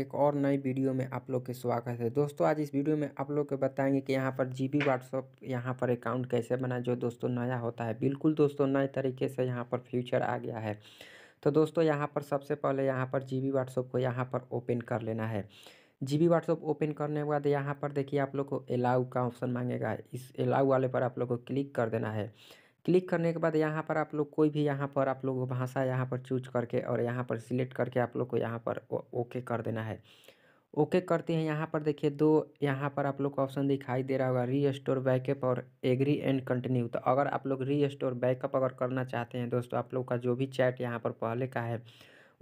एक और नई वीडियो में आप लोग के स्वागत है दोस्तों आज इस वीडियो में आप लोग के बताएंगे कि यहाँ पर जी बी व्हाट्सअप यहाँ पर अकाउंट कैसे बनाए जो दोस्तों नया होता है बिल्कुल दोस्तों नए तरीके से यहाँ पर फ्यूचर आ गया है तो दोस्तों यहाँ पर सबसे पहले यहाँ पर जी बी व्हाट्सअप को यहाँ पर ओपन कर लेना है जी बी व्हाट्सअप ओपन करने के बाद यहाँ पर देखिए आप लोग को अलाउ का ऑप्शन मांगेगा इस अलाउ वाले पर आप लोग को क्लिक कर देना है क्लिक करने के बाद यहाँ पर आप लोग कोई भी यहाँ पर आप लोग भाषा यहाँ पर चूज करके और यहाँ पर सिलेक्ट करके आप लोग को यहाँ पर ओके कर देना है ओके करते हैं यहाँ पर देखिए दो यहाँ पर आप लोग को ऑप्शन दिखाई दे रहा होगा री स्टोर बैकअप और एग्री एंड कंटिन्यू तो अगर आप लोग री स्टोर बैकअप अगर करना चाहते हैं दोस्तों आप लोग का जो भी चैट यहाँ पर पहले का है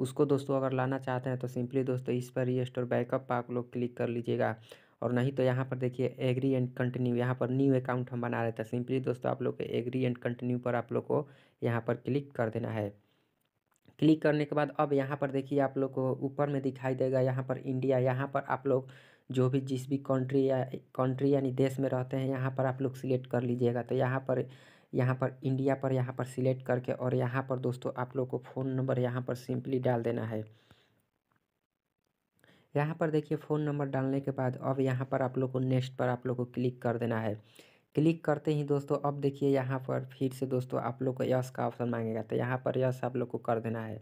उसको दोस्तों अगर लाना चाहते हैं तो सिंपली दोस्तों इस पर री स्टोर बैकअप पर आप लोग क्लिक कर लीजिएगा और नहीं तो यहाँ पर देखिए एग्री एंड कंटिन्यू यहाँ पर न्यू अकाउंट हम बना रहे थे सिंपली दोस्तों आप लोग को एग्री एंड कंटिन्यू पर आप लोग को यहाँ पर क्लिक कर देना है क्लिक करने के बाद अब यहाँ पर देखिए आप लोग को ऊपर में दिखाई देगा यहाँ पर इंडिया यहाँ पर आप लोग जो भी जिस भी कंट्री या कंट्री यानी देश में रहते हैं यहाँ पर आप लोग सिलेक्ट कर लीजिएगा तो यहाँ पर यहाँ पर इंडिया पर यहाँ पर सिलेक्ट करके और यहाँ पर दोस्तों आप लोग को फ़ोन नंबर यहाँ पर सिंपली डाल देना है यहाँ पर देखिए फ़ोन नंबर डालने के बाद अब यहाँ पर आप लोग को नेक्स्ट पर आप लोग को क्लिक कर देना है क्लिक करते ही दोस्तों अब देखिए यहाँ पर फिर से दोस्तों आप लोग को यस का ऑप्शन मांगेगा तो यहाँ पर यस आप लोग को कर देना है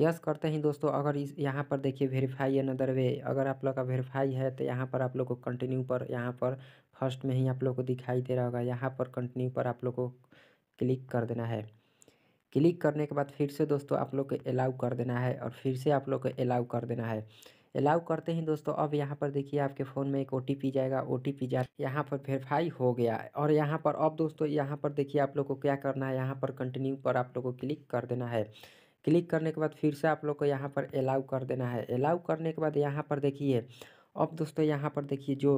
यस करते ही दोस्तों अगर इस यहाँ पर देखिए वेरीफाई अनदर वे अगर आप लोग का वेरीफाई है तो यहाँ पर आप लोग को कंटिन्यू पर यहाँ पर फर्स्ट में ही आप लोग को दिखाई दे रहा होगा यहाँ पर कंटिन्यू पर आप लोग को क्लिक कर देना है क्लिक करने के बाद फिर से दोस्तों आप लोग को अलाउ कर देना है और फिर से आप लोग को अलाउ कर देना है अलाउ करते ही दोस्तों अब यहाँ पर देखिए आपके फ़ोन में एक ओ जाएगा ओ टी जा यहाँ पर वेरीफाई हो गया और यहाँ पर अब दोस्तों यहाँ पर देखिए आप लोग को क्या करना है यहाँ पर कंटिन्यू पर आप लोग को क्लिक कर देना है क्लिक करने के बाद फिर से आप लोग को यहाँ पर अलाउ कर देना है अलाउ करने के बाद यहाँ पर देखिए अब दोस्तों यहाँ पर देखिए जो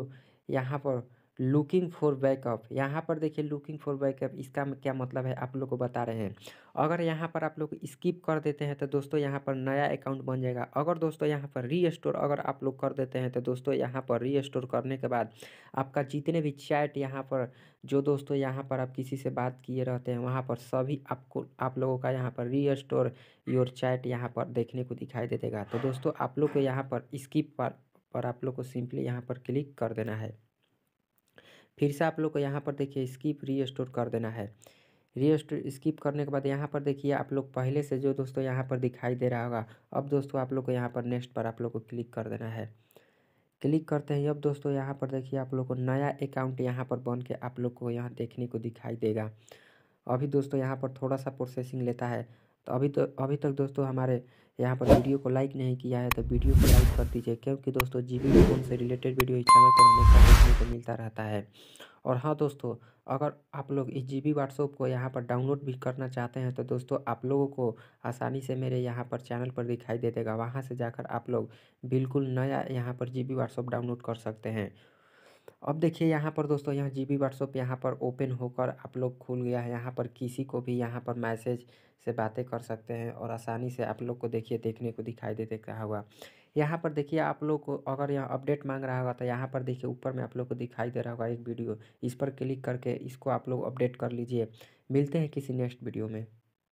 यहाँ पर लुकिंग फॉर बैकअप यहाँ पर देखिए लुकिंग फॉर बैकअप इसका क्या मतलब है आप लोग को बता रहे हैं अगर यहाँ पर आप लोग स्किप कर देते हैं तो दोस्तों यहाँ पर नया अकाउंट बन जाएगा अगर दोस्तों यहाँ पर री स्टोर अगर आप लोग कर देते हैं तो दोस्तों यहाँ पर री स्टोर करने के बाद आपका जितने भी चैट यहाँ पर जो दोस्तों यहाँ पर आप किसी से बात किए रहते हैं वहाँ पर सभी आपको आप लोगों का यहाँ पर री स्टोर योर चैट यहाँ पर देखने को दिखाई दे देगा तो दोस्तों आप लोग को यहाँ पर स्किप पर पर आप लोग को सिंपली यहाँ पर क्लिक कर देना है फिर से आप लोग को यहाँ पर देखिए स्किप री कर देना है री स्किप करने के बाद यहाँ पर देखिए आप लोग पहले से जो दोस्तों यहाँ पर दिखाई दे रहा होगा अब दोस्तों आप लोग को यहाँ पर नेक्स्ट पर आप लोग को क्लिक कर देना है क्लिक करते हैं अब दोस्तों यहाँ पर देखिए आप लोग को नया अकाउंट यहाँ पर बन के आप लोग को यहाँ देखने को दिखाई देगा अभी दोस्तों यहाँ पर थोड़ा सा प्रोसेसिंग लेता है तो अभी तो अभी तक दोस्तों हमारे यहाँ पर वीडियो को लाइक नहीं किया है तो वीडियो को लाइक कर दीजिए क्योंकि दोस्तों जी फोन से रिलेटेड वीडियो इस चैनल पर हमेशा देखने को मिलता रहता है और हाँ दोस्तों अगर आप लोग इस जी बी व्हाट्सअप को यहाँ पर डाउनलोड भी करना चाहते हैं तो दोस्तों आप लोगों को आसानी से मेरे यहाँ पर चैनल पर दिखाई दे देगा वहाँ से जाकर आप लोग बिल्कुल नया यहाँ पर जी बी व्हाट्सअप डाउनलोड कर सकते हैं अब देखिए यहाँ पर दोस्तों यहाँ जी बी व्हाट्सअप यहाँ पर ओपन होकर आप लोग खुल गया है यहाँ पर किसी को भी यहाँ पर मैसेज से बातें कर सकते हैं और आसानी से आप लोग को देखिए देखने को दिखाई दे रहा होगा यहाँ पर देखिए आप लोग को अगर यहाँ अपडेट मांग रहा होगा तो यहाँ पर देखिए ऊपर में आप लोग को दिखाई दे रहा होगा एक वीडियो इस पर क्लिक करके इसको आप लोग अपडेट कर लीजिए मिलते हैं किसी नेक्स्ट वीडियो में